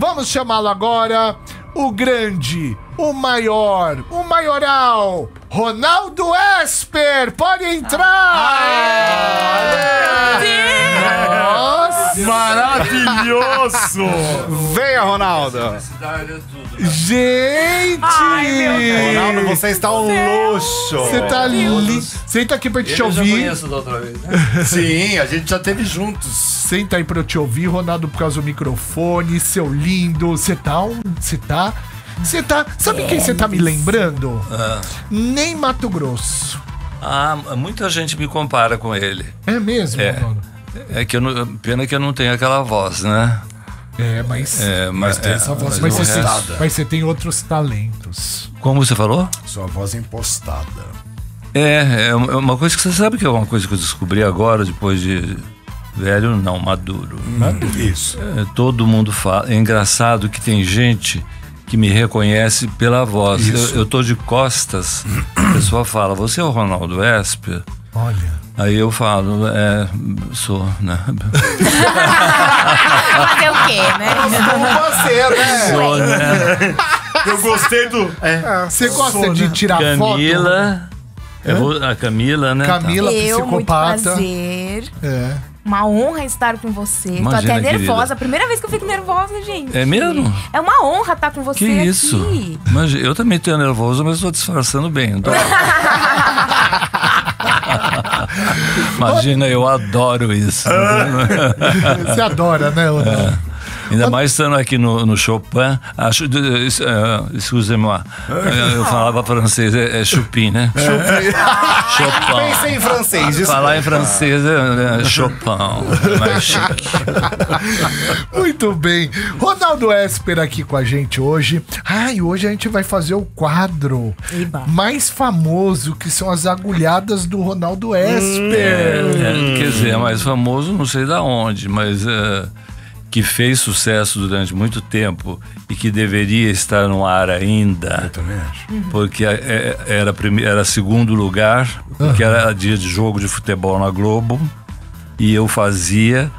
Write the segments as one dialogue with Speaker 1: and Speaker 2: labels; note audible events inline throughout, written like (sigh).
Speaker 1: Vamos chamá-lo agora, o grande, o maior, o maioral, Ronaldo Esper. Pode entrar! Maravilhoso! Venha, Ronaldo! Gente! Ai, Ronaldo, você está um luxo! Você tá lindo! Senta aqui pra te eu já ouvir. conheço da outra vez, né? (laughs) Sim, a gente já teve juntos. Senta aí pra eu te ouvir, Ronaldo, por causa do microfone, seu lindo. Você tá um. Você tá. Você tá. Sabe quem você tá me lembrando? Ah. Nem Mato Grosso.
Speaker 2: Ah, muita gente me compara com ele. É mesmo, É. Ronaldo? É que eu não, pena que eu não tenho aquela voz, né?
Speaker 1: É, mas, é, mas tem é, essa voz mas você, mas você tem outros talentos. Como você falou? Sua voz é impostada.
Speaker 2: É, é, é uma coisa que você sabe que é uma coisa que eu descobri agora, depois de velho, não, maduro. Maduro. Isso. É, todo mundo fala. É engraçado que tem gente que me reconhece pela voz. Isso. Eu, eu tô de costas, a pessoa fala, você é o Ronaldo Esper? Olha. Aí eu falo, é, sou, né? Fazer
Speaker 1: (laughs) é o quê, né? né? Sou, né? Eu gostei do. É. é. Você gosta sou, de né? tirar Camila,
Speaker 2: foto? Camila. a Camila, né? Camila, eu, psicopata. Muito
Speaker 1: prazer. É. Uma honra estar com você. Imagina, Tô até nervosa. Querida. Primeira vez que eu fico nervosa, gente. É mesmo? É uma honra estar com você que isso? aqui.
Speaker 2: Imagina, eu também tô nervoso, mas estou disfarçando bem. Então... (laughs) Imagina, eu adoro isso. É. Você
Speaker 1: adora, né, Leonardo?
Speaker 2: É. Ainda mais estando aqui no, no Chopin. Acho, é, Excusez-moi, eu falava francês, é, é Chopin, né? É.
Speaker 1: Chopin. Chopin. Pensei em francês, Falar em francês
Speaker 2: é, é Chopin, é mais
Speaker 1: chique. Muito bem. Ronaldo Esper aqui com a gente hoje. Ai, e hoje a gente vai fazer o quadro Iba. mais famoso, que são as agulhadas do Ronaldo Esper. Hum. É, quer dizer, mais
Speaker 2: famoso não sei da onde, mas que fez sucesso durante muito tempo e que deveria estar no ar ainda. Eu também acho. Uhum. Porque é, é, era, primeiro, era segundo lugar, porque era dia de jogo de futebol na Globo, e eu fazia,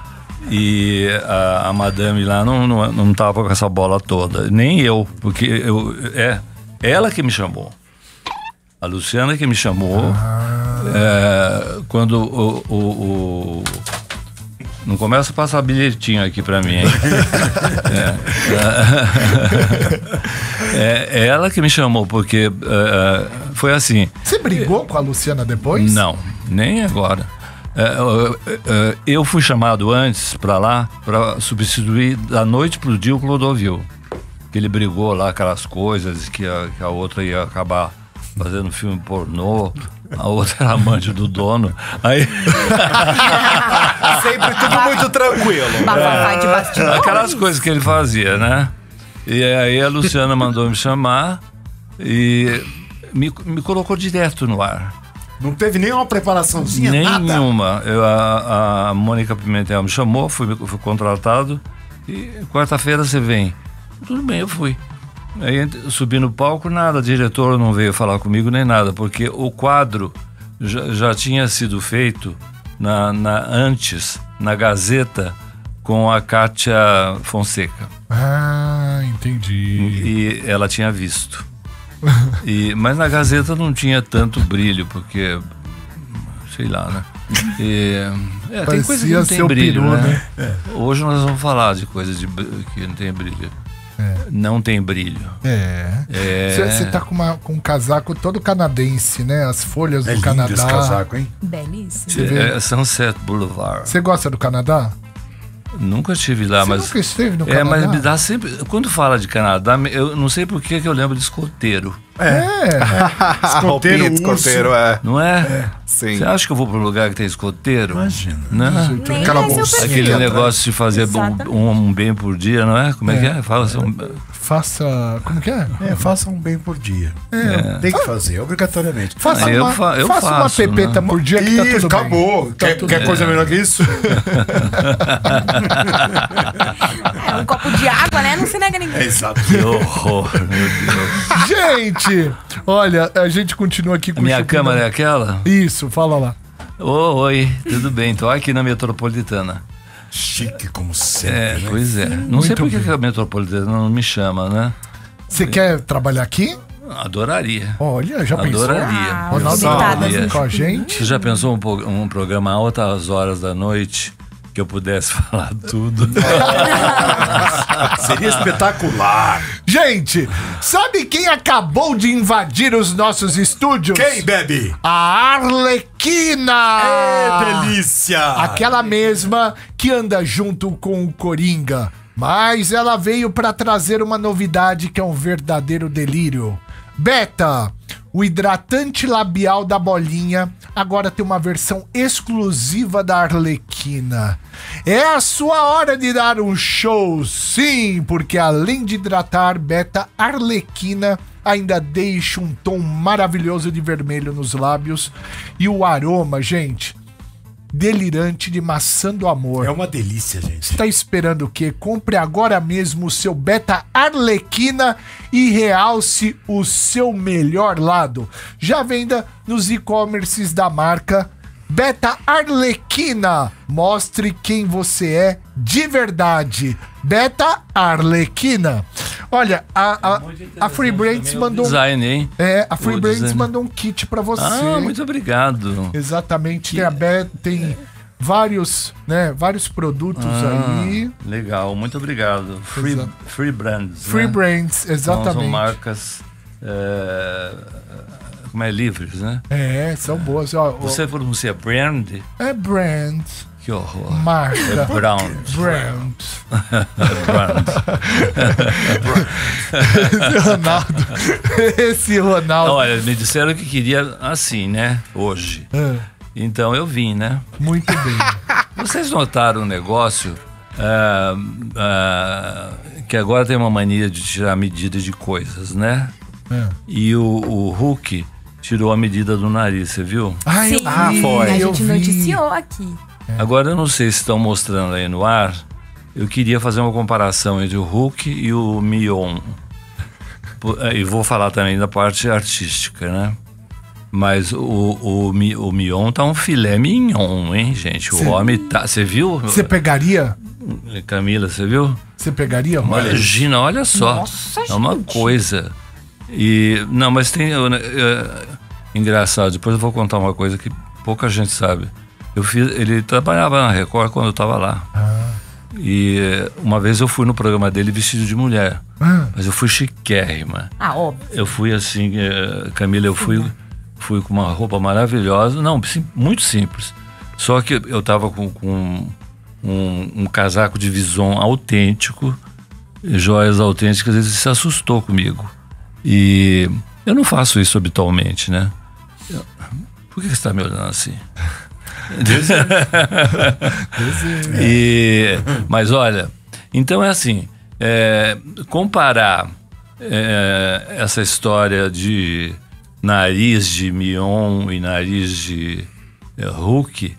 Speaker 2: e a, a madame lá não, não, não com essa bola toda. Nem eu, porque eu. É, ela que me chamou. A Luciana que me chamou. Ah. É, quando o, o, o não começa a passar bilhetinho aqui para mim, hein? É é. é. é. ela que me chamou, porque uh, foi assim. Você brigou com a Luciana depois? Não, nem agora. eu fui chamado antes para lá para substituir da noite pro dia o Clodovil. Que ele brigou lá aquelas coisas que a, que a outra ia acabar fazendo filme pornô. A outra era amante do dono. Aí.
Speaker 1: (laughs) Sempre tudo muito tranquilo. Bafafá de Aquelas
Speaker 2: coisas que ele fazia, né? E aí a Luciana mandou me chamar e me, me colocou direto no ar.
Speaker 1: Não teve nenhuma preparaçãozinha,
Speaker 2: nenhuma. nada? Nenhuma. A, a Mônica Pimentel me chamou, fui, fui contratado e quarta-feira você vem. Tudo bem, eu fui. Aí subi no palco, nada, o diretor não veio falar comigo nem nada, porque o quadro já, já tinha sido feito na, na, antes, na Gazeta, com a Cátia Fonseca.
Speaker 1: Ah, entendi.
Speaker 2: E ela tinha visto. e, mas na Gazeta não tinha tanto brilho, porque. Sei lá, né? E, é, tem coisa que não tem brilho, né? né? É. Hoje nós vamos falar de coisas que não tem brilho. É. Não tem brilho. É. Você é... tá
Speaker 1: com, uma, com um casaco todo canadense, né? As folhas é do lindo Canadá. Esse casaco, hein? Belíssimo. É
Speaker 2: Sunset Boulevard.
Speaker 1: Você gosta do Canadá?
Speaker 2: Nunca estive lá, Você mas. Nunca
Speaker 1: esteve no é, Canadá. É, mas me dá
Speaker 2: sempre. Quando fala de Canadá, eu não sei por que eu lembro de escoteiro.
Speaker 1: É. é. (laughs) Escoteiro, escoteiro, é. Não é? é? Sim. Você acha
Speaker 2: que eu vou para um lugar que tem escoteiro? Imagina. Né? Nem Aquela bolsinha. Aquele negócio de fazer um, um, bem por dia, não é? Como é, é. que é? Fala assim, um...
Speaker 1: Faça. Como que é? é? Faça um bem por dia. É, é. Tem que ah. fazer, obrigatoriamente. Faça ah, eu uma, fa eu faça faço, uma pepeta né? por dia que Ih, tá tudo acabou. Bem. Tá quer, quer coisa melhor que isso? É um copo de água, né? Não se nega ninguém.
Speaker 2: Exato. Que horror, meu Deus.
Speaker 1: Gente! gente, olha, a gente continua aqui com a Minha câmera né? é aquela? Isso, fala lá.
Speaker 2: Oh, oi, tudo bem? Tô aqui na metropolitana.
Speaker 1: Chique como sempre. É, né? pois é. Não Muito sei por que
Speaker 2: a metropolitana não me chama, né?
Speaker 1: Você quer trabalhar aqui?
Speaker 2: Adoraria. Olha,
Speaker 1: já pensou? Adoraria. Ah, Ronaldo adoraria. com a gente.
Speaker 2: Você já pensou um, um programa a altas horas da noite? que eu pudesse (laughs) falar tudo. (laughs) Seria
Speaker 1: espetacular. Gente, sabe quem acabou de invadir os nossos estúdios? Quem, Bebe? A Arlequina! É, delícia! Aquela mesma que anda junto com o Coringa. Mas ela veio para trazer uma novidade que é um verdadeiro delírio. Beta, o hidratante labial da bolinha agora tem uma versão exclusiva da Arlequina. É a sua hora de dar um show, sim, porque além de hidratar, Beta Arlequina ainda deixa um tom maravilhoso de vermelho nos lábios e o aroma, gente delirante de maçã do amor. É uma delícia, gente. Está esperando o quê? Compre agora mesmo o seu Beta Arlequina e realce o seu melhor lado. Já venda nos e-commerces da marca Beta Arlequina, mostre quem você é de verdade. Beta Arlequina. Olha, a, a, é a Free Brands mandou. Design,
Speaker 2: hein? É, a Free Brands mandou
Speaker 1: um kit para você. Ah, muito
Speaker 2: obrigado.
Speaker 1: Exatamente. Que... Tem a Beta. Tem... É. vários, né, vários produtos ah, aí.
Speaker 2: Legal, muito obrigado. Free, free Brands. Free né? Brands, exatamente. Então, são marcas é, porque mais é livres, né? É, são é. boas. Ó, Você pronuncia brand?
Speaker 1: É brand.
Speaker 2: Que horror. Marca. É brand. Brand. brand. esse Ronaldo. Esse Ronaldo. Olha, me disseram que queria assim, né? Hoje. É. Então eu vim, né? Muito bem. Vocês notaram um negócio é, que agora tem uma mania de tirar medida de coisas, né? É. E o, o Hulk tirou a medida do nariz, você viu? Ah, Sim, eu, ah, foi. A gente noticiou aqui. É. Agora eu não sei se estão mostrando aí no ar. Eu queria fazer uma comparação entre o Hulk e o Mion. É, e vou falar também da parte artística, né? Mas o, o, o Mion tá um filé mignon, hein, gente? O cê, homem tá. Você viu? Você
Speaker 1: pegaria?
Speaker 2: Camila, você viu?
Speaker 1: Você pegaria? Imagina,
Speaker 2: olha só. Nossa, é uma gente. coisa. E, não, mas tem. Eu, né, é, engraçado, depois eu vou contar uma coisa que pouca gente sabe. Eu fiz, ele trabalhava na Record quando eu estava lá. Ah. E é, uma vez eu fui no programa dele vestido de mulher. Ah. Mas eu fui chiquérrima. Ah, óbvio. Eu fui assim, é, Camila, eu fui, fui com uma roupa maravilhosa. Não, sim, muito simples. Só que eu estava com, com um, um, casaco de vison autêntico, joias autênticas, ele se assustou comigo. E eu não faço isso habitualmente, né? Por que você está me olhando assim? É. (laughs) É. E, mas olha, então é assim: é, comparar é, essa história de nariz de Mion e nariz de é, Hulk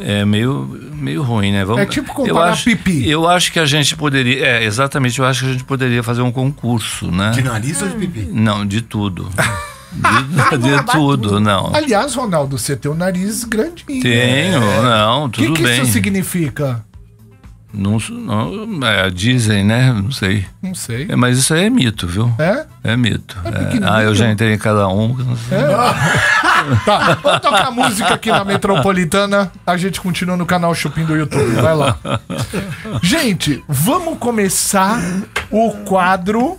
Speaker 2: é meio, meio ruim, né? Vamos, é tipo comparar eu acho, pipi. Eu acho que a gente poderia... É, exatamente. Eu acho que a gente poderia fazer um concurso, né? De nariz hum. ou de pipi? Não, de tudo. (laughs) De, de tudo, não.
Speaker 1: Aliás, Ronaldo, você tem um nariz grandinho. Tenho, né? não, tudo bem. O que, isso significa?
Speaker 2: Não, não é, dizem, né? Não sei.
Speaker 1: Não sei. É, mas isso
Speaker 2: aí é mito, viu? É? É mito. É é. Ah, eu já entrei em cada um. É. (laughs) Tá, vamos tocar música aqui na Metropolitana.
Speaker 1: A gente continua no canal Chupim do YouTube. Vai lá. Gente, vamos começar o quadro.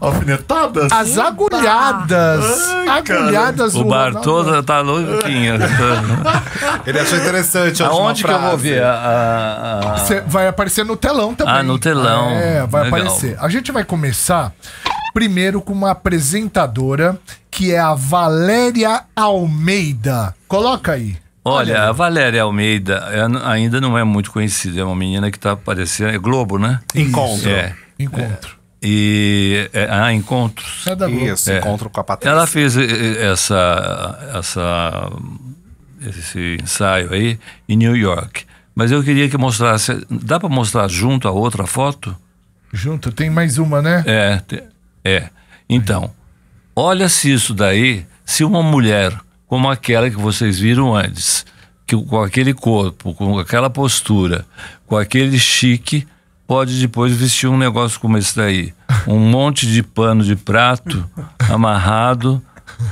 Speaker 1: Alfinetadas? As agulhadas. Ai, agulhadas O Bartô
Speaker 2: tá louquinho. (laughs) Ele achou interessante. Aonde que frase. eu vou ver? A, a...
Speaker 1: Vai aparecer no telão também. Ah, no telão. É, vai Legal. aparecer. A gente vai começar Primeiro com uma apresentadora que é a Valéria Almeida. Coloca aí.
Speaker 2: Olha, Valéria. a Valéria Almeida é, ainda não é muito conhecida, é uma menina que está aparecendo, é Globo, né? Encontro. É. é. Encontro. É, e é, ah, encontros.
Speaker 1: É da Globo. Isso, encontro
Speaker 2: com a Patrícia. Ela fez eh, eh, essa, essa, esse ensaio aí em New York. Mas eu queria que mostrasse. Dá para mostrar junto a outra foto?
Speaker 1: Junto? Tem mais uma, né?
Speaker 2: É. Tem, é. Então, olha se isso daí, se uma mulher como aquela que vocês viram antes, que com aquele corpo, com aquela postura, com aquele chique, pode depois vestir um negócio como esse daí. Um (laughs) monte de pano de prato amarrado,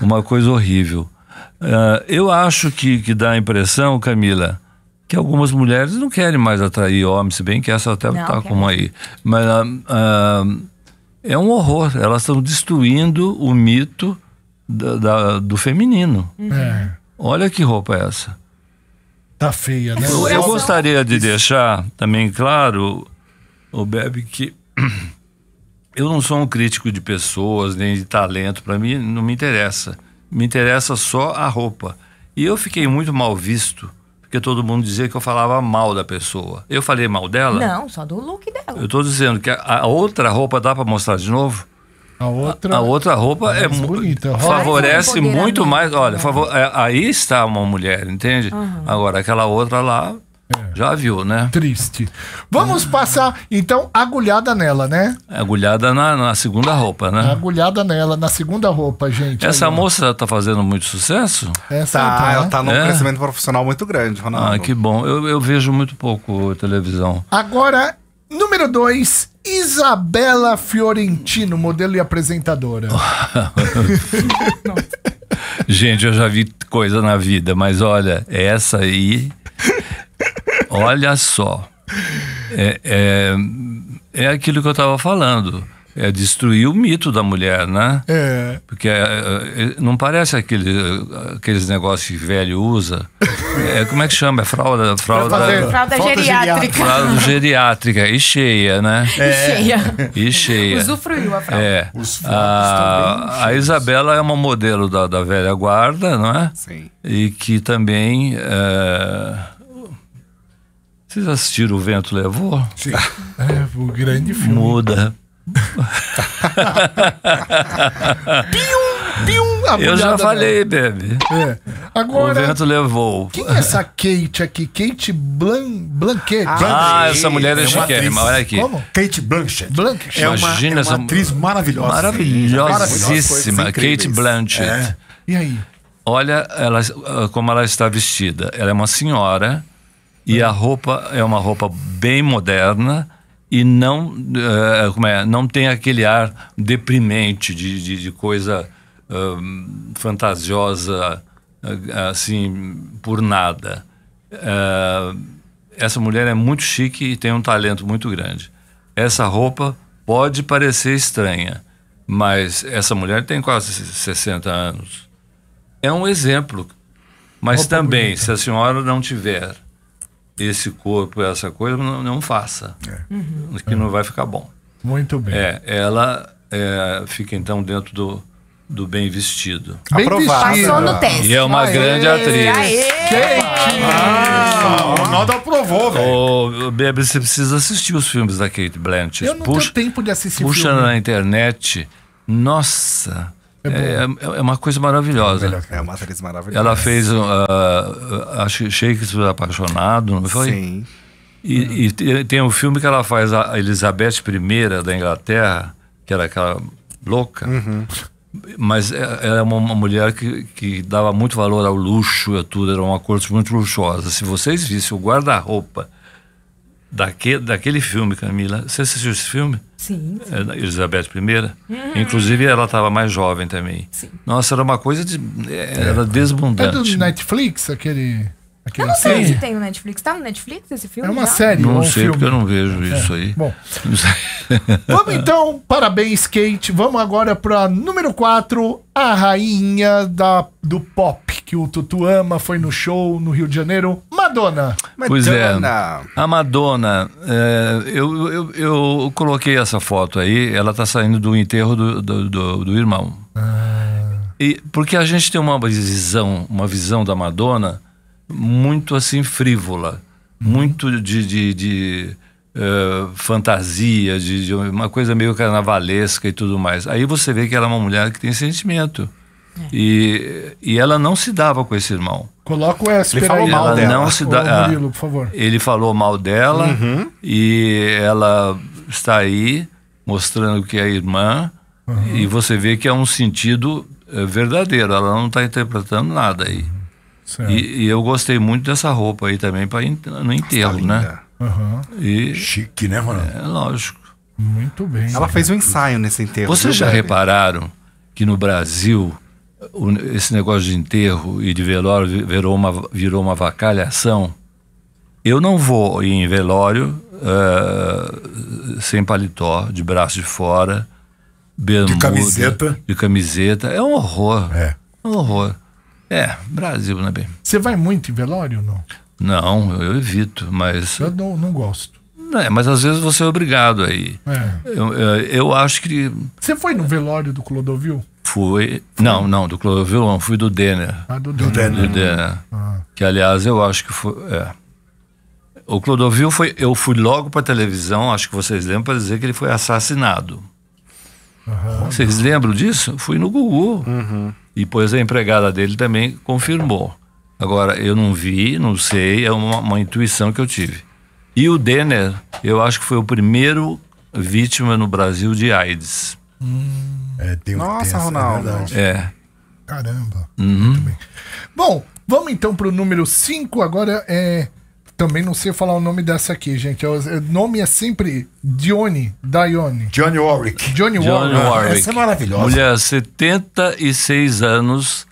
Speaker 2: uma coisa horrível. Uh, eu acho que, que dá a impressão, Camila, que algumas mulheres não querem mais atrair homens, se bem que essa até não, tá como aí. Mas uh, uh, é um horror. Elas estão destruindo o mito da, da, do feminino. Uhum. É. Olha que roupa é essa.
Speaker 1: Tá feia, né? Eu, eu
Speaker 2: gostaria de deixar também claro, o Bebe, que (clears throat) eu não sou um crítico de pessoas, nem de talento. Para mim, não me interessa. Me interessa só a roupa. E eu fiquei muito mal visto porque todo mundo dizia que eu falava mal da pessoa. Eu falei mal dela? Não, só do look dela. Eu estou dizendo que a, a outra roupa dá para mostrar de novo? A outra, a, a outra roupa é, é
Speaker 1: muito favorece muito
Speaker 2: mais. Olha, favor, é, aí está uma mulher, entende? Uhum. Agora, aquela outra lá é. Já viu, né? Triste. Vamos
Speaker 1: passar, então, agulhada nela, né?
Speaker 2: É, agulhada na, na segunda roupa, né?
Speaker 1: Agulhada nela, na segunda roupa, gente. Essa Aí,
Speaker 2: moça tá fazendo muito sucesso?
Speaker 1: Essa tá, tá, ela tá num é? crescimento profissional muito grande,
Speaker 2: Ronaldo. Ah, que bom. Eu, eu vejo muito pouco televisão.
Speaker 1: Agora, número dois, Isabela Fiorentino, modelo e apresentadora.
Speaker 2: (laughs) gente, eu já vi coisa na vida, mas olha, essa aí Olha só. É, é, é aquilo que eu estava falando. É destruir o mito da mulher, né? É. Porque é, é, é, não parece aquele, aqueles negócios que velho usa. É, como é que chama? É fralda, fralda, fralda, fralda geriátrica. Fralda geriátrica e cheia, né? É. E cheia. E cheia. Usufruiu a fralda. É. Os a, a Isabela é uma modelo da, da velha guarda, não é? Sim. E que também. É, vocês assistiram O Vento Levou? Sim.
Speaker 1: É, o grande filme. Muda. pium, pium, a Eu já falei,
Speaker 2: dela. É. Agora, o vento levou. Quem é essa
Speaker 1: Kate aqui? Kate Blan Blanquet. Ah, ah essa mulher é, é chiquérrima, olha aqui. Como? Kate Blanchett. Blanchett. É uma, Imagina é uma essa atriz maravilhosa. Maravilhosíssima, Kate Blanchett. É. E aí?
Speaker 2: Olha ela, eh, como ela está vestida. Ela é uma senhora e a roupa é uma roupa bem moderna e não, eh, como é, não tem aquele ar deprimente de, de, de coisa uh, fantasiosa, eh, assim, por nada. Eh, essa mulher é muito chique e tem um talento muito grande. Essa roupa pode parecer estranha, mas essa mulher tem quase 60 anos. É um exemplo. Mas roupa também, bonita. se a senhora não tiver esse corpo, essa coisa, não, não faça. É. Uhum. Que não vai ficar bom.
Speaker 1: Muito bem. É,
Speaker 2: ela é, fica então dentro do, do bem vestido. Bem Aprovado. Passou no teste. E é uma aê, grande atriz. Aê! Kate!
Speaker 1: Ah,
Speaker 2: o Ronaldo aprovou, velho. Bebe, você precisa assistir os filmes da Kate Blanchett. Eu não puxa, tenho tempo de assistir Puxa filme. na internet. Nossa, é é, é, é, uma coisa maravilhosa. É uma atriz maravilhosa. Ela fez, uh, uh acho Shakespeare Apaixonado, não foi? Sim. E, é. e, tem um filme que ela faz, a Elizabeth I da Inglaterra, que era aquela louca. Uhum. Mas é, ela é uma, uma, mulher que, que dava muito valor ao luxo e tudo, era uma corte muito luxuosa. Se vocês vissem o guarda-roupa daquele, daquele filme, Camila, você assistiu esse filme? Sim, sim. É, Elizabeth I. Uhum. Inclusive, ela estava mais jovem também. Sim. Nossa, era uma coisa de. É,
Speaker 1: era é. desbundante. É do Netflix, aquele eu não sei se tem no Netflix. Tá no Netflix esse filme? É uma já? série. Não um sei, filme. porque eu não vejo é. isso aí. Bom. (laughs) Vamos então, parabéns, Kate. Vamos agora para número 4, a rainha da, do pop, que o Tutu ama, foi no show no Rio de Janeiro, Madonna. Madonna. Pois é,
Speaker 2: a Madonna, é, eu, eu, eu, coloquei essa foto aí, ela tá saindo do enterro do, do, do, do irmão.
Speaker 1: Ah.
Speaker 2: E, porque a gente tem uma visão, uma visão da Madonna muito assim frívola, uhum. muito de, de, de uh, fantasia, de, de, uma coisa meio carnavalesca e tudo mais. Aí você vê que ela é uma mulher que tem sentimento. É. E, e ela não se dava com esse irmão.
Speaker 1: Coloca o S. Ele falou mal ela dela. Não se da... Ah, Murilo, por favor.
Speaker 2: Ele falou mal dela uhum. e ela está aí mostrando que é irmã uhum. e você vê que é um sentido eh, verdadeiro. Ela não está interpretando nada aí. E, e, eu gostei muito dessa roupa aí também para no tá enterro, né? Uhum. E, Chique, né, mano? É lógico.
Speaker 1: Muito bem. Ela fez um
Speaker 2: ensaio nesse enterro. Vocês já bebe? repararam que no Brasil o, esse negócio de enterro e de velório virou uma, virou uma vacalhação? Eu não vou em velório uh, sem paletó, de braço de fora, bermuda, de camiseta. De camiseta. É um horror. É. É um horror. É, Brasil, né, bem?
Speaker 1: Você vai muito em velório ou não?
Speaker 2: Não, eu evito, mas. Eu não, não gosto. É, mas às vezes você é obrigado aí. É. Eu, eu, é, eu, acho que.
Speaker 1: Você foi no velório do Clodovil?
Speaker 2: Fui. Não, não, do Clodovil não, fui do Denner. Ah, do Dener. Do Denner. Do Denner. Ah. Que aliás eu acho que foi. É. O Clodovil foi. Eu fui logo pra televisão, acho que vocês lembram, para dizer que ele foi assassinado. Vocês lembram disso? Fui no Gugu. Uhum. E pois a empregada dele também confirmou. Agora, eu não vi, não sei, é uma, uma intuição que eu tive. E o Denner, eu acho que foi o primeiro vítima no Brasil de AIDS. Hum.
Speaker 1: É, tem, Nossa, tem é Ronaldo. É, Caramba. Uhum. Bom, vamos então para o número 5. Agora é também não sei falar o nome dessa aqui, gente. É o é, nome é sempre Dione, Dione. Johnny Warwick.
Speaker 2: Johnny Warwick. Warwick. Ah, essa é maravilhosa. Mulher, 76 anos.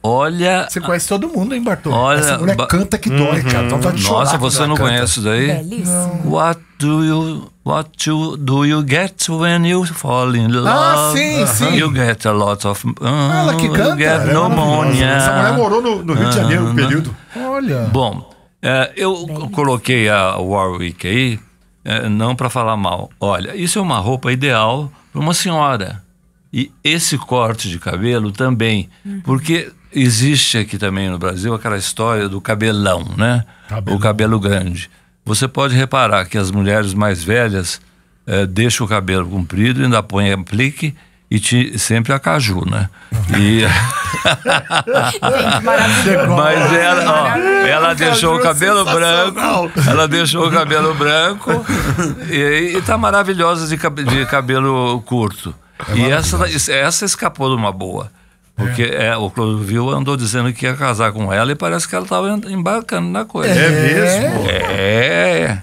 Speaker 2: Olha.
Speaker 1: Você conhece todo mundo, hein, Bartô? Olha. Essa mulher ba... canta que dói, uhum. cara. Tá Nossa, você não conhece
Speaker 2: isso daí? Belíssimo. What do you. What you, do you get when you fall in ah, love? Ah, sim, sim. You get a lot of. Uh, Ela que canta. You get pneumonia. É essa mulher morou no, no Rio de Janeiro uh um período. Olha. Bom, é, eu Bem, coloquei a Warwick aí, é, não para falar mal. Olha, isso é uma roupa ideal para uma senhora. E esse corte de cabelo também. Uhum. Porque existe aqui também no Brasil aquela história do cabelão, né? O cabelo grande. Você pode reparar que as mulheres mais velhas é, deixam o cabelo comprido, ainda põem aplique e te, sempre a caju, né? E... (laughs) Mas ela, ó, ela deixou o cabelo branco, ela deixou o cabelo branco e, e tá maravilhosa de, de cabelo curto. É e essa, essa escapou de uma boa. Porque é. É, o Clodovil andou dizendo que ia casar com ela e parece que ela estava embarcando na coisa. É, mesmo? É.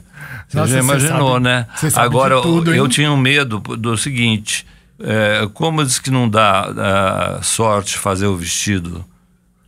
Speaker 2: Nossa, você já imaginou, sabe, né? Agora, tudo, eu tinha um medo do seguinte é, como diz que não dá é, sorte fazer o vestido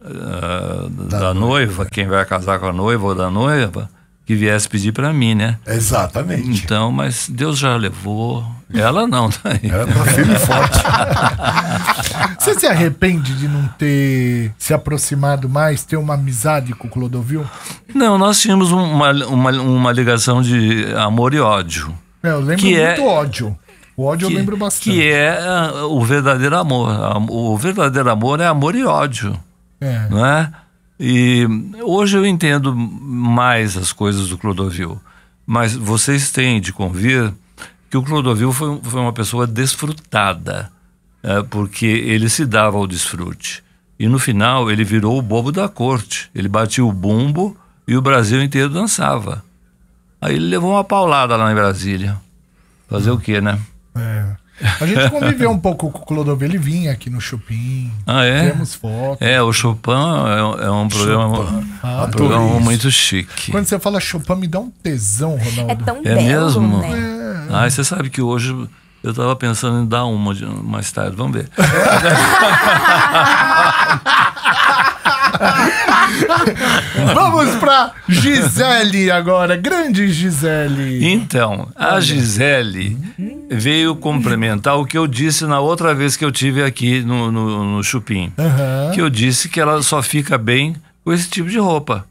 Speaker 2: é, da, da, noiva, quem vai casar com a noiva ou da noiva, que viesse pedir para mim, né? Exatamente. Então, mas Deus já levou. Ela não, tá aí. Ela tá firme e forte. (laughs)
Speaker 1: Você se arrepende de não ter se aproximado mais, ter uma amizade com o Clodovil?
Speaker 2: Não, nós tínhamos uma, uma, uma ligação de amor e ódio.
Speaker 1: É, eu lembro que é muito é... ódio. O ódio que, eu lembro bastante. Que
Speaker 2: é ah, o verdadeiro amor. O verdadeiro amor é amor e ódio. É. Não é? E hoje eu entendo mais as coisas do Clodovil, mas vocês têm de convir que o Clodovil foi, foi uma pessoa desfrutada, é, porque ele se dava ao desfrute. E no final ele virou o bobo da corte. Ele batia o bumbo e o Brasil inteiro dançava. Aí ele levou uma paulada lá em Brasília. Fazer hum. o quê, né?
Speaker 1: É. A gente conviveu um pouco com o Clodovil, ele vinha aqui no Chopin, Ah, é? Temos fotos. É, o
Speaker 2: Chopin é, é um programa, ah, um programa muito chique.
Speaker 1: Quando você fala Chopin me dá um tesão, Ronaldo. É tão é belo, mesmo? Né? É. Ah,
Speaker 2: você sabe que hoje eu tava pensando em dar uma mais tarde, vamos ver. (laughs)
Speaker 1: (laughs) Vamos pra Gisele agora, grande Gisele.
Speaker 2: Então, a Gisele veio complementar o que eu disse na outra vez que eu tive aqui no, no, no Chupim.
Speaker 1: Uhum. Que eu
Speaker 2: disse que ela só fica bem com esse tipo de roupa.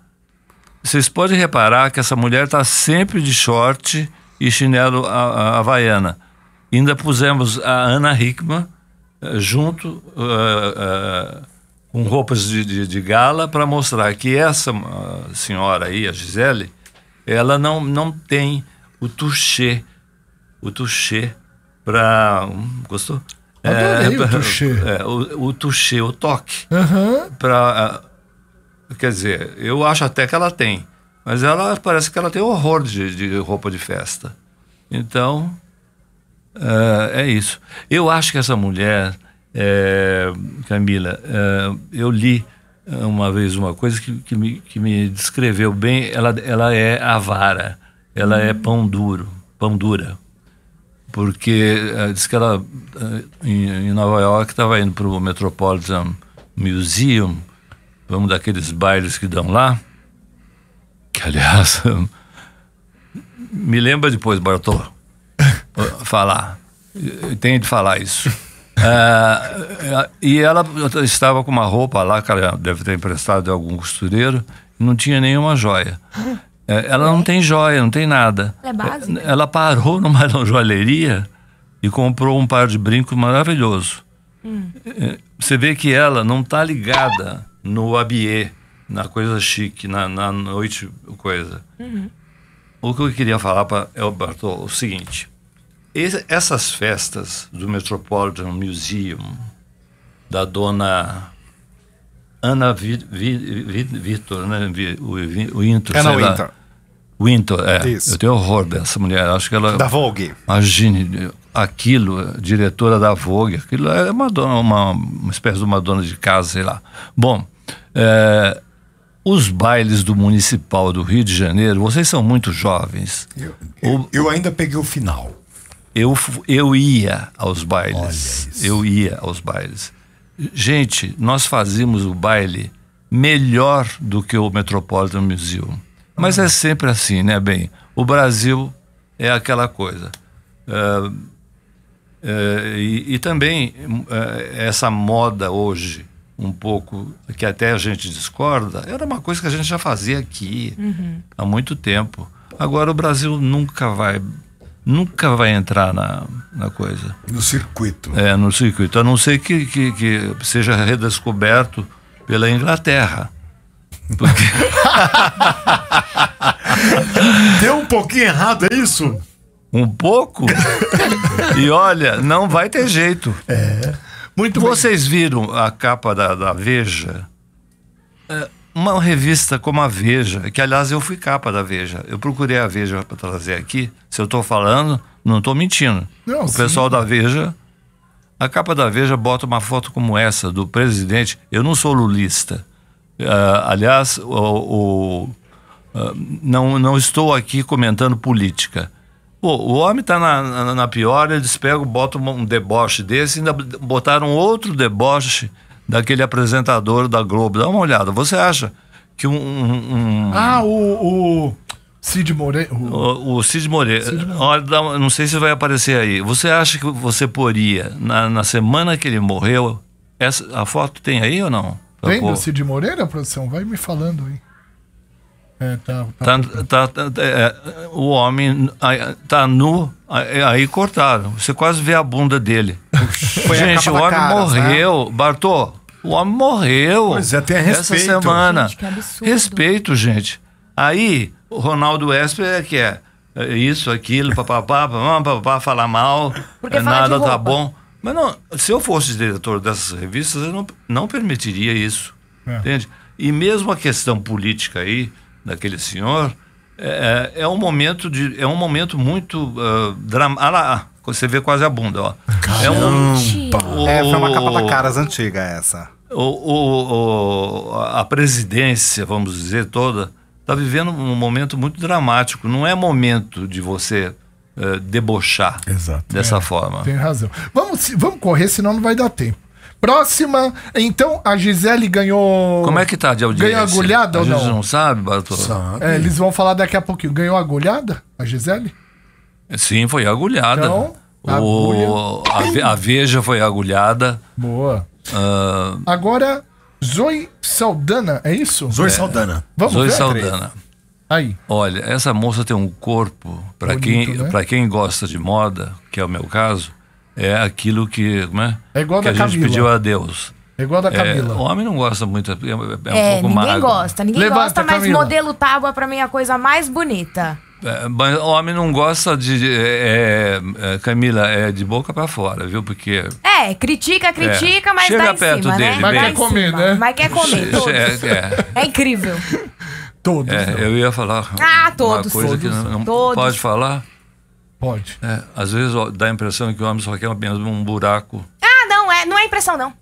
Speaker 2: Vocês podem reparar que essa mulher tá sempre de short e chinelo a, a, havaiana. Ainda pusemos a Ana Hickman eh, junto. Uh, uh, com roupas de, de, de gala para mostrar que essa ah, senhora aí, a Gisele, ela não, não tem o touché, o touché para... Hum, gostou? é, o touché. É, o, o touché, o toque. Uhum. Pra, ah, quer dizer, eu acho até que ela tem, mas ela parece que ela tem horror de, de roupa de festa. Então, é, é isso. Eu acho que essa mulher é, Camila, é, eu li é, uma vez uma coisa que, que, me, que me descreveu bem. Ela, ela é avara, ela é pão duro, pão dura. Porque é, diz que ela, em, em Nova York, estava indo para o Metropolitan Museum, vamos daqueles bailes que dão lá, que aliás, (laughs) me lembra depois, Bartô, (laughs) falar. Tem de falar isso. É, e ela estava com uma roupa lá, que ela deve ter emprestado de algum costureiro, não tinha nenhuma joia. É, ela não tem joia, não tem nada. Ela é básica. É, ela parou numa (laughs) joalheria e comprou um par de brincos maravilhoso.
Speaker 1: Hum. É,
Speaker 2: você vê que ela não está ligada no habillé, na coisa chique, na, na noite coisa. Uhum. O que eu queria falar para Alberto é o seguinte essas festas do Metropolitan Museum, da dona Ana Vi, Vitor, né? o, o Intor, Ana é, Winter. Winter, é. Isso. Eu tenho horror dessa mulher. Acho que ela. Da Vogue. Imagine, aquilo, diretora da Vogue, aquilo é uma, dona, uma, uma espécie de uma dona de casa, sei lá. Bom, é, os bailes do Municipal do Rio de Janeiro, vocês são muito jovens. Eu, eu, o,
Speaker 1: eu ainda peguei o final.
Speaker 2: Eu, eu ia aos bailes. Eu ia aos bailes. Gente, nós fazíamos o baile melhor do que o Metropolitan Museum. Mas ah. é sempre assim, né, bem? O Brasil é aquela coisa. Ah, eh, e, e, também eh, essa moda hoje, um pouco, que até a gente discorda, era uma coisa que a gente já fazia aqui uhum. há muito tempo. Agora o Brasil nunca vai nunca vai entrar na, na coisa. No circuito. É, no circuito. A não ser que, que, que seja redescoberto pela Inglaterra. Porque... (laughs)
Speaker 1: Deu um pouquinho errado, é isso? Um pouco?
Speaker 2: e olha, não vai ter jeito. É. Muito Vocês bem. viram a capa da, da Veja? É, uma revista como a Veja, que aliás eu fui capa da Veja, eu procurei a Veja para trazer aqui. Se eu estou falando, não estou mentindo.
Speaker 1: Não, o sim. pessoal
Speaker 2: da Veja, a capa da Veja bota uma foto como essa do presidente. Eu não sou lulista. Uh, aliás, o, o uh, não, não estou aqui comentando política. Pô, o homem está na, na, na, pior, eles pegam, botam um deboche desse, ainda botaram outro deboche daquele apresentador da Globo. Dá uma olhada. Você acha
Speaker 1: que um. um, um... Ah, o... o... Cid Moreira.
Speaker 2: O, o Cid Moreira. não sei se vai aparecer aí. Você acha que você poria, na, na semana que ele morreu, essa, a foto tem aí ou não? Tem do
Speaker 1: Cid Moreira, produção? Vai me falando aí. É, tá,
Speaker 2: tá, tá, tá é, o homem tá nu, aí cortaram. Você quase vê a bunda dele. Foi Gente, o homem cara, morreu. Né? Bartô, o homem morreu. Pois é, tem respeito. Essa semana. Gente, Respeito, gente. Aí, o Ronaldo Esper é que é, é isso, aquilo, papapá, papapá, falar mal, Porque nada tá bom. Mas não, se eu fosse diretor dessas revistas, eu não, não permitiria isso. É. Entende? E mesmo a questão política aí, daquele senhor, é, é, é um momento de. É um momento muito uh, ah, dramático. Ah, você vê quase a bunda, ó. Caramba. É, um, é, foi uma capa da Caras
Speaker 1: antiga essa.
Speaker 2: O, o, a presidência, vamos dizer, toda, está vivendo um momento muito dramático. Não é momento de você eh, debochar Exato. dessa é, forma. Tem
Speaker 1: razão. Vamos, vamos correr, senão não vai dar tempo. Próxima, então a Gisele ganhou. Como é que tá de audiência? Ganhou agulhada a ou não? A gente não
Speaker 2: sabe, Bartolomeu? É, eles
Speaker 1: vão falar daqui a pouquinho. Ganhou agulhada a Gisele?
Speaker 2: Sim, foi agulhada. Então, o, agulha... a, a, Veja foi agulhada. Boa. Uh...
Speaker 1: Agora, Zoe Saldana, é isso? Zoe é. Saldana. Vamos Zoe ver? Saldana.
Speaker 2: Aí. Olha, essa moça tem um corpo, para quem, né? quem gosta de moda, que é o meu caso, é aquilo que, né, é igual que a Camila. gente pediu a Deus. É igual da é, Camila. É, homem não gosta muito, é, é um é, pouco mais Ninguém gosta,
Speaker 1: ninguém Levanta, gosta, mas Camila. modelo tábua pra mim é a coisa mais bonita.
Speaker 2: Mas homem não gosta de. É, é, é, Camila, é de boca pra fora, viu? Porque.
Speaker 1: É, critica, critica, é. mas Chega dá perto cima, né? dele, né? Mas quer comer, né? Mas quer comer, é, incrível. Todos.
Speaker 2: É, então. eu ia falar.
Speaker 1: Ah, todos. Uma coisa todos, que não, não todos. pode
Speaker 2: falar. Pode. É, às vezes ó, dá a impressão que o homem só quer apenas um buraco.
Speaker 1: Ah, não, é, não é impressão, não.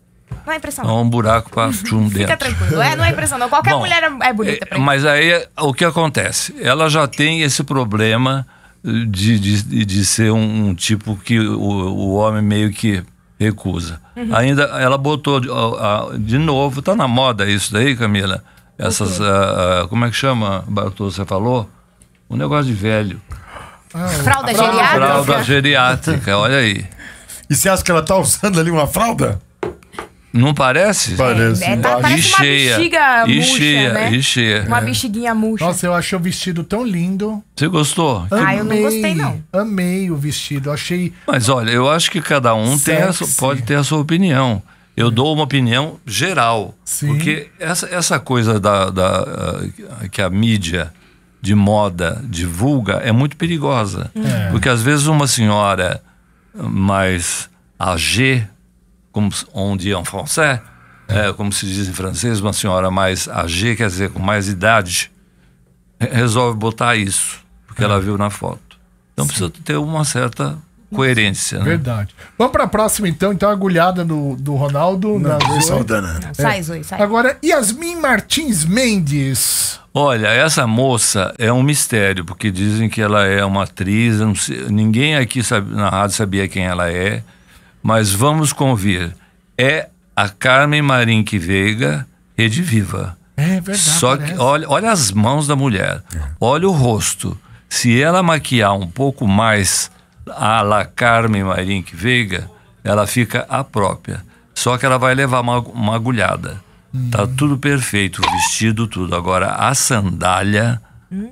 Speaker 1: Não é impressão. Não, é um
Speaker 2: buraco pra tchum (laughs) dentro. Fica
Speaker 1: tranquilo. É, não é impressão, não. Qualquer Bom, mulher é, é bonita. É,
Speaker 2: mas aí o que acontece? Ela já tem esse problema eh, de, de, de ser um, um tipo que o, o homem meio que recusa. Uhum. Ainda ela botou de novo, tá na moda isso daí, Camila? Essas. Ah, ah, como é que chama, Bartô? Você falou? Um negócio de velho.
Speaker 1: Ah, fralda, fralda geriátrica. Fralda
Speaker 2: geriátrica, olha aí. E você acha que ela tá usando ali uma fralda? Não parece? Parece. É, tá, parece e cheia, bexiga e murcha, cheia, né? E cheia. É. Uma é.
Speaker 1: bexiguinha murcha. Nossa, eu achei o vestido tão lindo.
Speaker 2: Você gostou?
Speaker 1: Amei, ah, eu não gostei, não. Amei o vestido, achei...
Speaker 2: Mas olha, eu acho que cada um tem pode ter a sua opinião. Eu dou uma opinião geral. Sim. Porque essa, essa coisa da, da, ah, que a mídia de moda divulga é muito perigosa. É. Porque às vezes uma senhora mais AG, como on dit é en français, é. é, como se diz em francês, uma senhora mais âgée, quer dizer, com mais idade, resolve botar isso, porque é. ela viu na foto. Então Sim. precisa ter uma certa coerência. Né?
Speaker 1: Verdade. Vamos para a próxima, então. Então, agulhada do, do Ronaldo. Não, né? na é. Sai, Zoe, sai. Agora, Yasmin Martins Mendes.
Speaker 2: Olha, essa moça é um mistério, porque dizem que ela é uma atriz. Sei, ninguém aqui sabe, na rádio sabia quem ela é. Mas vamos convir, é a Carmen Marinque Veiga, Rede Viva.
Speaker 1: É verdade. Só
Speaker 2: que olha, olha as mãos da mulher, é. olha o rosto. Se ela maquiar um pouco mais a la Carmen Marinque Veiga, ela fica a própria. Só que ela vai levar uma, uma agulhada. Tá hum. Tá tudo perfeito, o vestido, tudo. Agora, a sandália,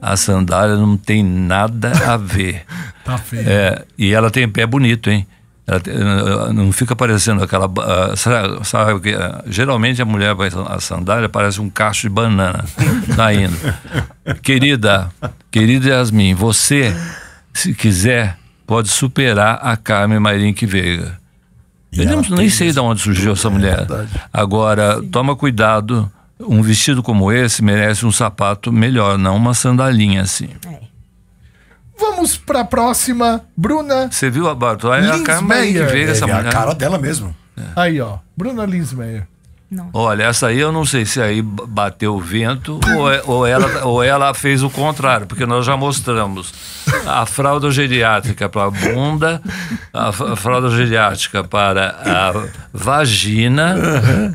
Speaker 2: a sandália não tem nada a ver. (laughs) tá feio. É, e ela tem pé bonito, hein? não fica parecendo aquela. Sabe, sabe que geralmente a mulher vai a sandália parece um cacho de banana caindo. (laughs) Tá querida, querida Yasmin, você, se quiser, pode superar a Carmen Mairink Veiga. Eu nem, nem sei de onde surgiu essa é mulher. É Agora, Sim. toma cuidado. Um vestido como esse merece um sapato melhor, não uma sandalinha assim. É.
Speaker 1: Vamos pra próxima, Bruna. Você viu, Abarto? É a cara aí que veio é, essa mulher. É a cara dela mesmo. É. Aí, ó. Bruna Linsmeyer.
Speaker 2: Olha, essa aí eu não sei se aí bateu o vento ou, é, ou, ela, ou ela fez o contrário, porque nós já mostramos a fralda geriátrica para a bunda, a fralda geriátrica para a vagina.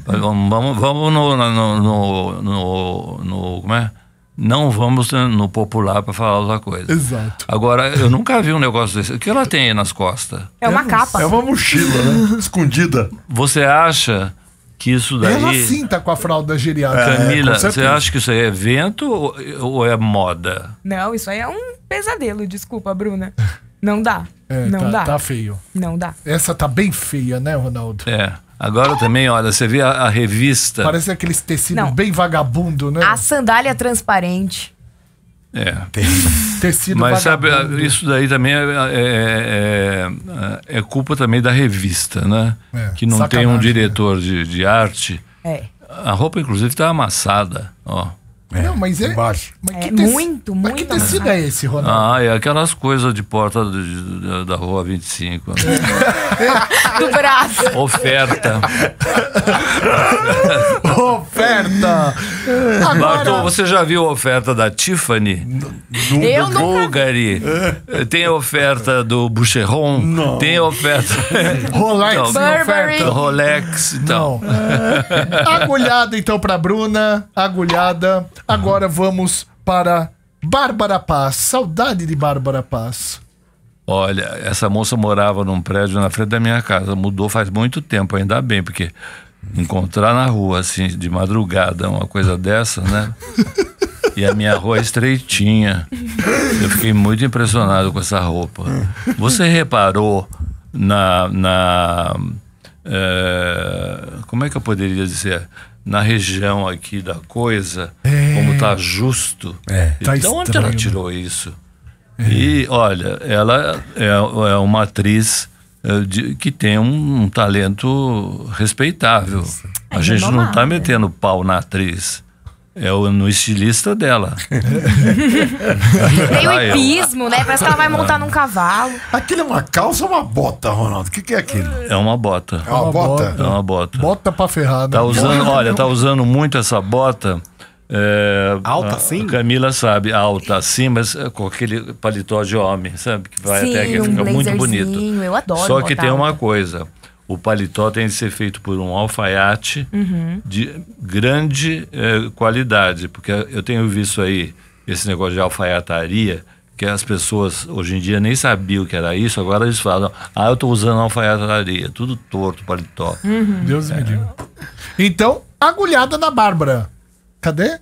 Speaker 2: Vamos, vamos no, no, no, no, no como é? não vamos né, no popular para falar outra coisa. Exato. Agora, eu nunca vi um negócio desse. O que ela tem aí nas costas? É uma é, capa. É uma mochila, né? (laughs) Escondida. Você acha que isso daí. Ela sim
Speaker 1: tá com a fralda geriátrica. É, Camila, você acha
Speaker 2: que isso aí é vento ou, ou é moda?
Speaker 1: Não, isso aí é um pesadelo, desculpa, Bruna. Não dá. É, não tá, dá. Tá feio. Não dá. Essa tá bem feia, né, Ronaldo?
Speaker 2: É. Agora também, olha, você vê a, a revista. Parece
Speaker 1: aqueles tecidos Não. bem vagabundo, né? A sandália transparente.
Speaker 2: É. Tecido Mas vagabundo. sabe, ah, isso daí também é, é, é, é, é culpa também da revista, né? É, que não tem um né? diretor de, de arte. É. A roupa, inclusive, está amassada. Ó.
Speaker 1: É, não, mas é. Embaixo. Mas é teci, muito, mas muito. que tecido é esse, Ronaldo?
Speaker 2: Ah, é aquelas coisas de porta do, de, da rua 25. Né?
Speaker 1: (laughs) do braço.
Speaker 2: Oferta.
Speaker 1: (laughs) oferta! Agora... Bartô, você
Speaker 2: já viu a oferta da Tiffany? Do, Eu do Bulgari. Nunca... É. Tem a oferta do Boucheron. Não. Tem a oferta.
Speaker 1: (laughs) Rolex. Então, Burberry.
Speaker 2: Rolex. Então. Não. Agulhada,
Speaker 1: então, pra Bruna. Agulhada. Agora vamos para Bárbara Paz. Saudade de Bárbara Paz.
Speaker 2: Olha, essa moça morava num prédio na frente da minha casa. Mudou faz muito tempo, ainda bem, porque encontrar na rua, assim, de madrugada, uma coisa dessa, né? E a minha rua é estreitinha. Eu fiquei muito impressionado com essa roupa. Você reparou na. na é, como é que eu poderia dizer? na região aqui da coisa, é. como tá justo. É. Tá então, tá onde ela tirou isso? É. E, olha, ela é, é uma atriz eh, de, que tem um, um talento respeitável. a gente não é tá metendo pau na atriz. É o no estilista dela. Tem
Speaker 1: o ah, hipismo, né? Parece que ela vai ah. montar num cavalo. Aquilo é uma calça ou uma bota, Ronaldo? O que, que, é
Speaker 2: aquilo? É uma bota. É uma, é uma bota. bota? É uma bota. Bota
Speaker 1: pra ferrada. Né? Tá usando, olha, tá
Speaker 2: usando muito essa bota. É, alta assim? Camila sabe, alta assim, mas é com aquele paletó de homem, sabe? Que vai Sim, até que um fica muito bonito. Eu adoro. Só que tem alta. uma coisa: o paletó tem de ser feito por um alfaiate uhum. de grande eh, qualidade, porque eu tenho visto aí esse negócio de alfaiataria, que as pessoas hoje em dia nem sabiam que era isso, agora eles falam, ah, eu estou usando alfaiataria, tudo torto, paletó. Uhum. Deus é. me
Speaker 1: livre. Então, agulhada na Bárbara. Cadê?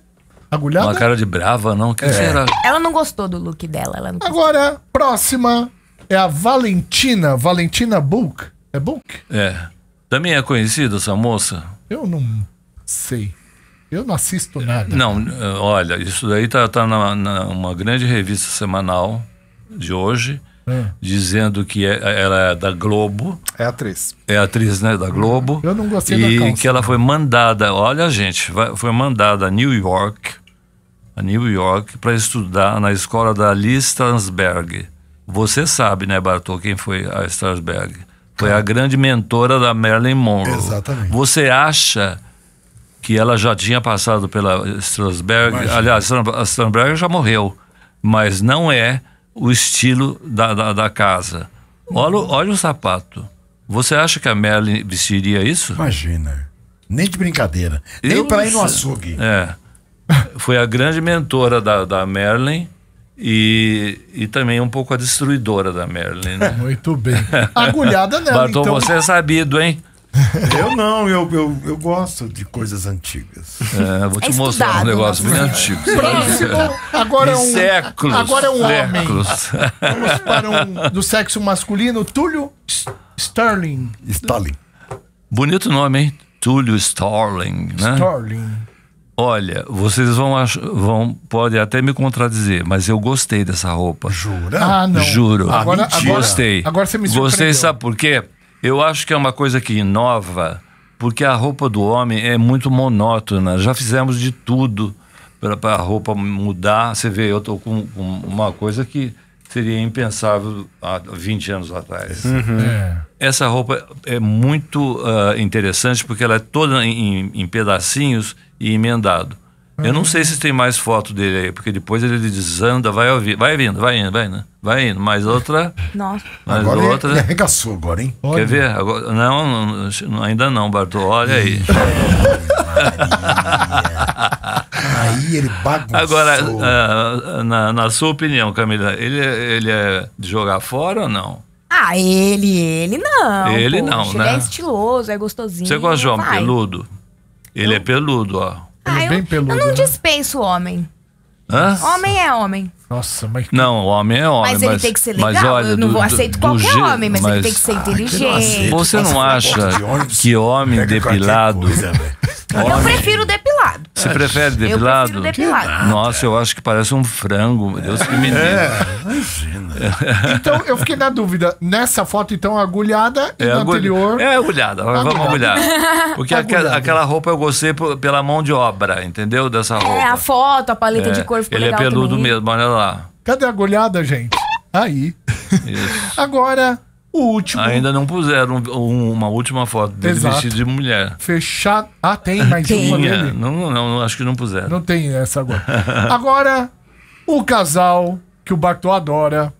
Speaker 1: Agulhada? Uma
Speaker 2: cara de brava, não? Que é.
Speaker 1: Ela não gostou do look dela. Agora, próxima é a Valentina, Valentina Book. É Book?
Speaker 2: É. Também é conhecida essa moça?
Speaker 1: Eu não sei. Eu não assisto nada.
Speaker 2: Não, olha, isso daí tá, tá na, na uma grande revista semanal de hoje, é. dizendo que é, ela é da Globo. É atriz. É atriz, né, da Globo. Eu não gostei e da E que ela foi mandada, olha gente, foi mandada a New York, a New York, para estudar na escola da Lee Strasberg. Você sabe, né, Bartô, quem foi a Strasberg? Foi a grande mentora da Marilyn Monroe. Exatamente. Você acha que ela já tinha passado pela Strasberg? Aliás, a Strasberg já morreu, mas não é o estilo da, da, da casa. Olha, olha o sapato. Você acha que a Marilyn vestiria isso? Imagina.
Speaker 1: Nem de brincadeira. Nem para ir no açougue.
Speaker 2: É. Foi a grande mentora da, da Marilyn e, e também um pouco a destruidora da Merlin. Né?
Speaker 1: (laughs) Muito bem. Agulhada nela, Barton, então. você é
Speaker 2: sabido, hein?
Speaker 1: Eu não, eu, eu, eu gosto de coisas antigas.
Speaker 2: É, vou te é mostrar um negócio né? bem antigo. Próximo,
Speaker 1: agora é um. Séculos, agora é um séculos. homem. Vamos para um do sexo masculino, Túlio Sterling.
Speaker 2: Sterling Bonito nome, hein? Túlio Sterling, né? Olha, vocês vão, ach... vão podem até me contradizer, mas eu gostei dessa roupa. Jura?
Speaker 1: Ah, não. Juro. Ah, agora, agora, gostei. Agora você me surpreendeu. Gostei, sabe
Speaker 2: por quê? Eu acho que é uma coisa que inova, porque a roupa do homem é muito monótona. Já fizemos de tudo para a roupa mudar. Você vê, eu tô com, com uma coisa que seria impensável há 20 anos atrás. Uhum. É. Essa roupa é muito uh, interessante porque ela é toda em, em pedacinhos e emendado. Uhum. Eu não sei se tem mais foto dele aí, porque depois ele desanda, vai ouvir, vai vindo, vai indo, vai indo, vai indo. Mais outra.
Speaker 1: Nossa. Mais agora outra. Ele arregaçou agora, hein? Quer ver?
Speaker 2: Agora, não, não, ainda não, Bartô. Olha aí.
Speaker 1: aí ele bagunçou. Agora,
Speaker 2: ah, na, na, sua opinião, Camila, ele, é, ele é de jogar fora ou não?
Speaker 1: Ah, ele, ele não. Ele poxa, não, né? Ele é né?
Speaker 2: estiloso, é gostosinho. Você gosta de homem peludo? Ele é peludo, ó. É
Speaker 1: ah, é bem eu, peludo. Eu não né? dispenso homem.
Speaker 2: Hã? Homem
Speaker 1: é homem. Nossa, mas.
Speaker 2: Não, homem é homem. Mas, ele tem que ser legal. Mas, olha, eu não vou aceito qualquer do homem, mas, mas, ele tem que ser
Speaker 1: inteligente. Você não acha
Speaker 2: que homem depilado. Coisa,
Speaker 1: homem, eu prefiro depilado.
Speaker 2: Você prefere depilado? Eu depilado. Nossa, eu acho que parece um frango. Meu Deus que menino. é.
Speaker 1: Imagina. Então, eu fiquei na dúvida. Nessa foto, então, agulhada e é, na agulha... anterior... É agulhada. agulhada. Vamos agulhar. Porque (laughs) agulhada. aquela
Speaker 2: roupa eu gostei pela mão de obra, entendeu? Dessa roupa. É, a
Speaker 1: foto, a paleta é. de cor ficou Ele é peludo também.
Speaker 2: mesmo, olha lá.
Speaker 1: Cadê a agulhada, gente? Aí. Isso. Agora, o último.
Speaker 2: Ainda não puseram um, uma última foto dele Exato. vestido de mulher.
Speaker 1: Fechado. Ah, tem mais tem. uma dele?
Speaker 2: Não, não, acho que não puseram. Não tem essa agora. (laughs)
Speaker 1: agora, o casal que o Bartô adora,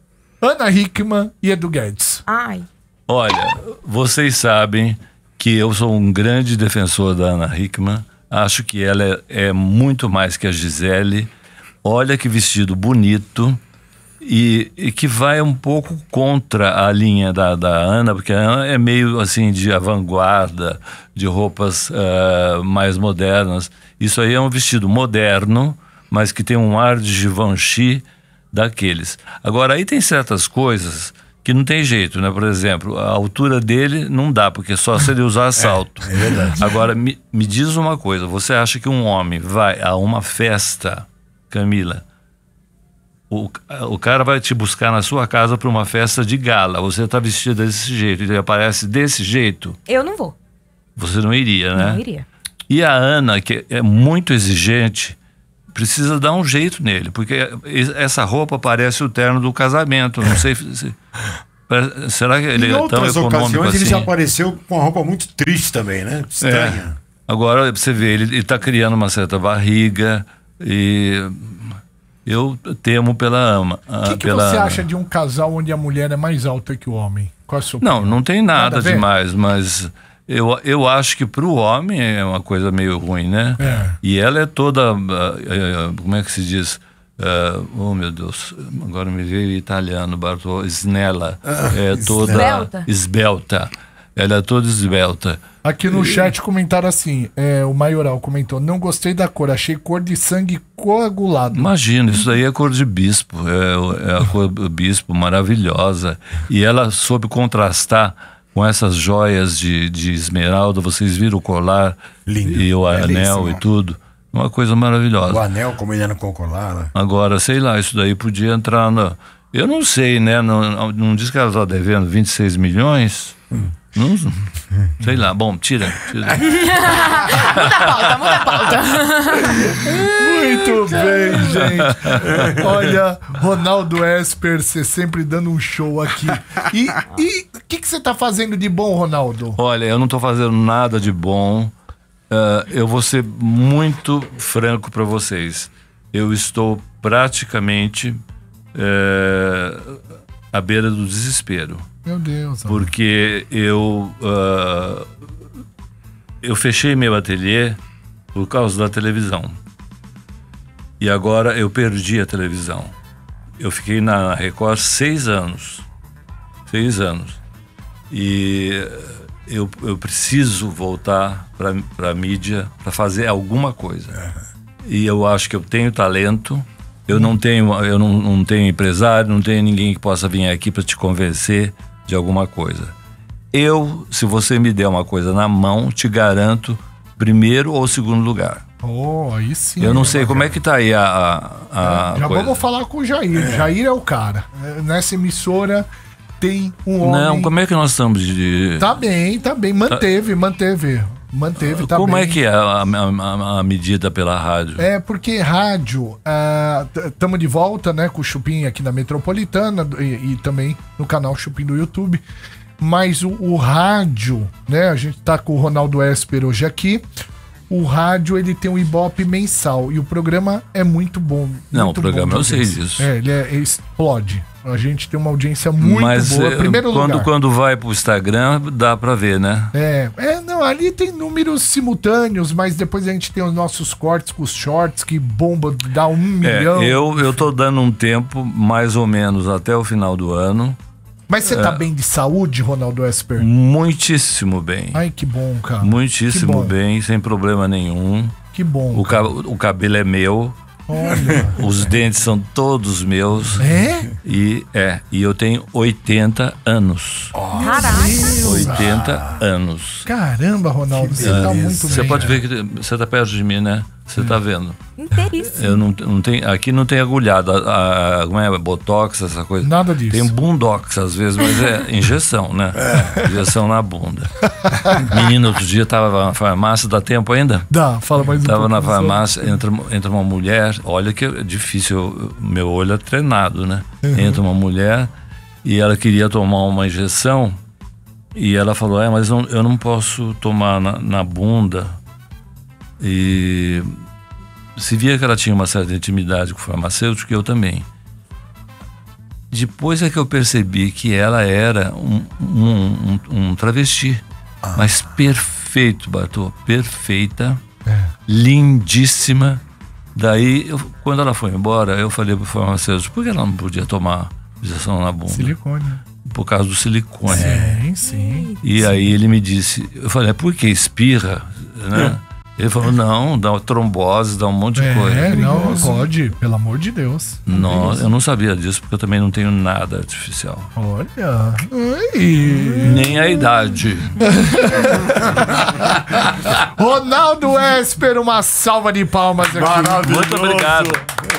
Speaker 1: Ana Hickman e Edu Guedes. Ai.
Speaker 2: Olha, vocês sabem que eu sou um grande defensor da Ana Hickman. Acho que ela é, é muito mais que a Gisele. Olha que vestido bonito. E, e, que vai um pouco contra a linha da, da Ana, porque a Ana é meio assim de vanguarda, de roupas uh, mais modernas. Isso aí é um vestido moderno, mas que tem um ar de Givenchy daqueles. Agora, aí tem certas coisas que não tem jeito, né? Por exemplo, a altura dele não dá, porque só se ele usar salto. (laughs) é, é verdade. Agora, me, me diz uma coisa, você acha que um homem vai a uma festa, Camila, o, o cara vai te buscar na sua casa para uma festa de gala. Você está vestida desse jeito, ele aparece desse jeito. Eu não vou. Você não iria, né? Não iria. E a Ana, que é muito exigente, precisa dar um jeito nele, porque essa roupa parece o terno do casamento. Não sei se. (laughs) Será que ele em é tão econômico assim? ele já assim?
Speaker 1: apareceu com uma roupa muito triste também, né? É. Estranha.
Speaker 2: É. Agora, você vê, ele está criando uma certa barriga e eu temo pela ama. O ah, que, que pela... você acha
Speaker 1: de um casal onde a mulher é mais alta que o homem? Qual a sua não, não
Speaker 2: tem nada, nada demais, mas eu, eu acho que para o homem é uma coisa meio ruim, né? É. E ela é toda. Ah, ah, como é que se diz? Uh, oh meu Deus, agora me veio italiano, Bartolo, Snella. Ah, é toda esbelta. esbelta. Ela é toda esbelta.
Speaker 1: Aqui no e... chat comentaram assim: é, o Maioral comentou, não gostei da cor, achei cor de sangue coagulado.
Speaker 2: Imagina, isso daí é cor de bispo, é, é a cor do bispo maravilhosa. E ela soube contrastar com essas joias de, de esmeralda, vocês viram o colar Lindo. e o anel e tudo. Uma coisa maravilhosa. O
Speaker 1: anel combinando com o colar, né?
Speaker 2: Agora, sei lá, isso daí podia entrar na. Eu não sei, né? Não, não diz que ela está devendo 26 milhões? Hum. Não, sei lá, bom, tira. tira. (laughs) muda a pauta, muda a pauta. Muito (laughs) bem, gente. Olha,
Speaker 1: Ronaldo Esper, você sempre dando um show aqui. E o que, que você tá fazendo de bom, Ronaldo?
Speaker 2: Olha, eu não tô fazendo nada de bom. Uh, eu vou ser muito franco para vocês. Eu estou praticamente uh, à beira do desespero. Meu Deus. Amor. Porque eu. Uh, eu fechei meu ateliê por causa da televisão. E agora eu perdi a televisão. Eu fiquei na Record seis anos. Seis anos. E eu, eu preciso voltar para a mídia para fazer alguma coisa. Uhum. E eu acho que eu tenho talento. Eu não tenho, eu não, não tenho empresário, não tenho ninguém que possa vir aqui para te convencer de alguma coisa. Eu, se você me der uma coisa na mão, te garanto primeiro ou segundo lugar.
Speaker 1: Oh, aí sim. Eu não
Speaker 2: sei como é que tá aí a. a, a Já coisa. vamos
Speaker 1: falar com o Jair. É. Jair é o cara. É, nessa emissora tem um homem. Não,
Speaker 2: como é que nós estamos de. Tá
Speaker 1: bem, tá bem. Manteve, tá... manteve. Manteve, tá Como é bem. é
Speaker 2: que é a, a, a, medida pela
Speaker 1: rádio? É, porque rádio, estamos ah, de volta, né, com o Chupim aqui na Metropolitana e, e também no canal Chupim do YouTube. Mas o, o rádio, né, a gente está com o Ronaldo Esper hoje aqui o rádio ele tem um ibope mensal e o programa é muito bom. Não, o programa bom, eu sei disso. É, ele, é, ele explode. A gente tem uma audiência muito Mas, boa. É, Primeiro quando, lugar.
Speaker 2: quando vai pro Instagram, dá para ver, né?
Speaker 1: É, é, não, ali tem números simultâneos, mas depois a gente tem os nossos cortes com os shorts, que bomba, dá um é, milhão.
Speaker 2: Eu, eu tô dando um tempo, mais ou menos, até o final do ano,
Speaker 1: mas você tá é. bem de saúde, Ronaldo Esper? Muitíssimo bem. Ai, que bom, cara. Muitíssimo bom.
Speaker 2: bem, sem problema nenhum. Que bom. O, ca o cabelo é meu.
Speaker 1: Olha.
Speaker 2: Os dentes são todos meus. É? E é, e eu tenho 80 anos. Caraca! 80 anos.
Speaker 1: Caramba, Ronaldo, você tá muito bem. Você pode né? ver
Speaker 2: que você tá perto de mim, né? Você está vendo?
Speaker 1: Inteiríssimo. Eu não,
Speaker 2: não tem aqui não tem agulhada, a, a, como é, botox, essa coisa. Nada disso. Tem bundox às vezes, mas é (laughs) injeção, né? É. Injeção na bunda. Menino, outro dia estava na farmácia, dá tempo ainda?
Speaker 1: Dá, fala mais Estava na farmácia,
Speaker 2: entra, entra uma mulher, olha que é difícil, meu olho é treinado, né? Uhum. Entra uma mulher e ela queria tomar uma injeção e ela falou, é, mas eu não posso tomar na, na bunda, e se via que ela tinha uma certa intimidade com o farmacêutico, eu também. Depois é que eu percebi que ela era um, um, um, um travesti, ah. mas perfeito, Bartô, perfeita, é. lindíssima. Daí, eu, quando ela foi embora, eu falei para o farmacêutico, por que ela não podia tomar injeção na bunda? Silicone. Por causa do silicone. Sim, sim. E sim. aí ele me disse, eu falei, é porque espirra, né? É. Ele falou, não, dá trombose, dá um monte de é, coisa. É, não, pode,
Speaker 1: pelo amor de Deus. Não, eu
Speaker 2: não sabia disso, porque eu também não tenho nada artificial. Olha. Nem a idade.
Speaker 1: (laughs) Ronaldo Esper, uma salva de palmas aqui. Maravilhoso. Muito obrigado.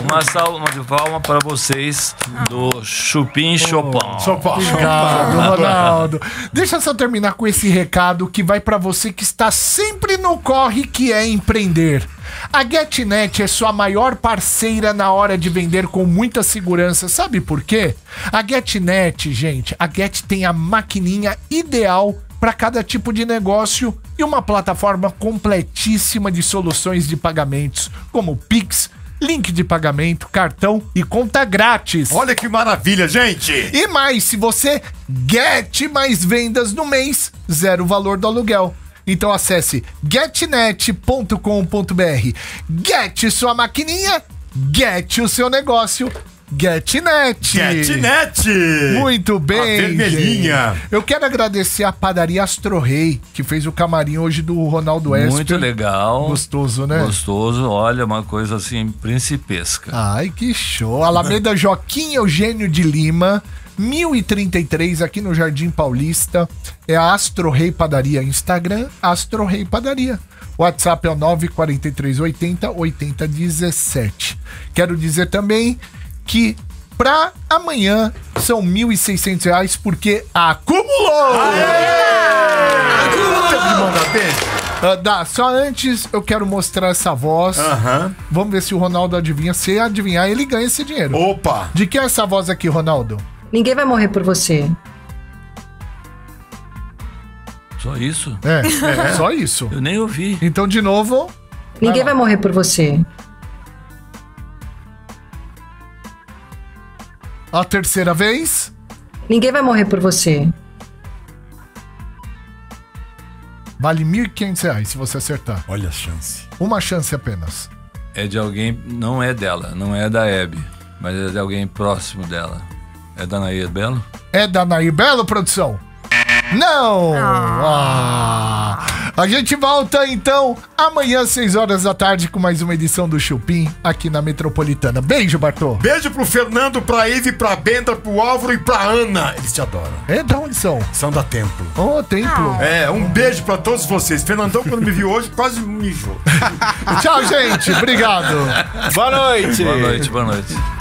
Speaker 2: Uma salva de palmas para vocês do Chupim oh, Chopin. Chopin. Obrigado, Ronaldo.
Speaker 1: Deixa eu só terminar com esse recado que vai para você que está sempre no corre, que é empreender. A GetNet é sua maior parceira na hora de vender com muita segurança. Sabe por quê? A GetNet, gente, a Get tem a maquininha ideal para cada tipo de negócio e uma plataforma completíssima de soluções de pagamentos, como Pix, link de pagamento, cartão e conta grátis. Olha que maravilha, gente! E mais, se você get mais vendas no mês, zero valor do aluguel. Então acesse getnet.com.br. Get sua maquininha, get o seu negócio. GetNet. GetNet. Muito bem. A vermelhinha. Gente. Eu quero agradecer a padaria Astro Rei, que fez o camarim hoje do Ronaldo Esper. Muito
Speaker 2: legal. Gostoso, né? Gostoso. Olha, uma coisa assim principesca.
Speaker 1: Ai, que show. Alameda Joaquim Eugênio de Lima. 1033 aqui no Jardim Paulista. É a Astro Rei Padaria Instagram, Astro Rei Padaria. WhatsApp é o 80 17. Quero dizer também que para amanhã são R$ 1.600 porque acumulou! Acumulou! Uh, dá, só antes eu quero mostrar essa voz. Uhum. Vamos ver se o Ronaldo adivinha. Se adivinhar, ele ganha esse dinheiro. Opa! De que é essa voz aqui, Ronaldo? Ninguém vai morrer por você. Só isso? É, é (laughs) só isso. Eu nem ouvi. Então, de novo. Ninguém vai, vai morrer por você. A terceira vez. Ninguém vai morrer por você. Vale R$ 1.500 se você acertar. Olha a chance. Uma chance apenas.
Speaker 2: É de alguém, não é dela, não é da Abby, mas é de alguém próximo dela. É Danair Belo?
Speaker 1: É Danair Belo, produção? Não! Ah. ah. A gente volta então amanhã, 6 horas da tarde, com mais uma edição do Chupim aqui na Metropolitana. Beijo, Bartô. Beijo pro Fernando, pra Ive, pra Benda, pro Álvaro e pra Ana. Eles te adoram. É, da onde são? São da Templo. Ô, oh, Templo. Ah. É, um beijo pra todos vocês. Fernandão, quando me viu hoje, quase mijou. (laughs) Tchau, gente. Obrigado. Boa noite. Boa noite, boa
Speaker 2: noite.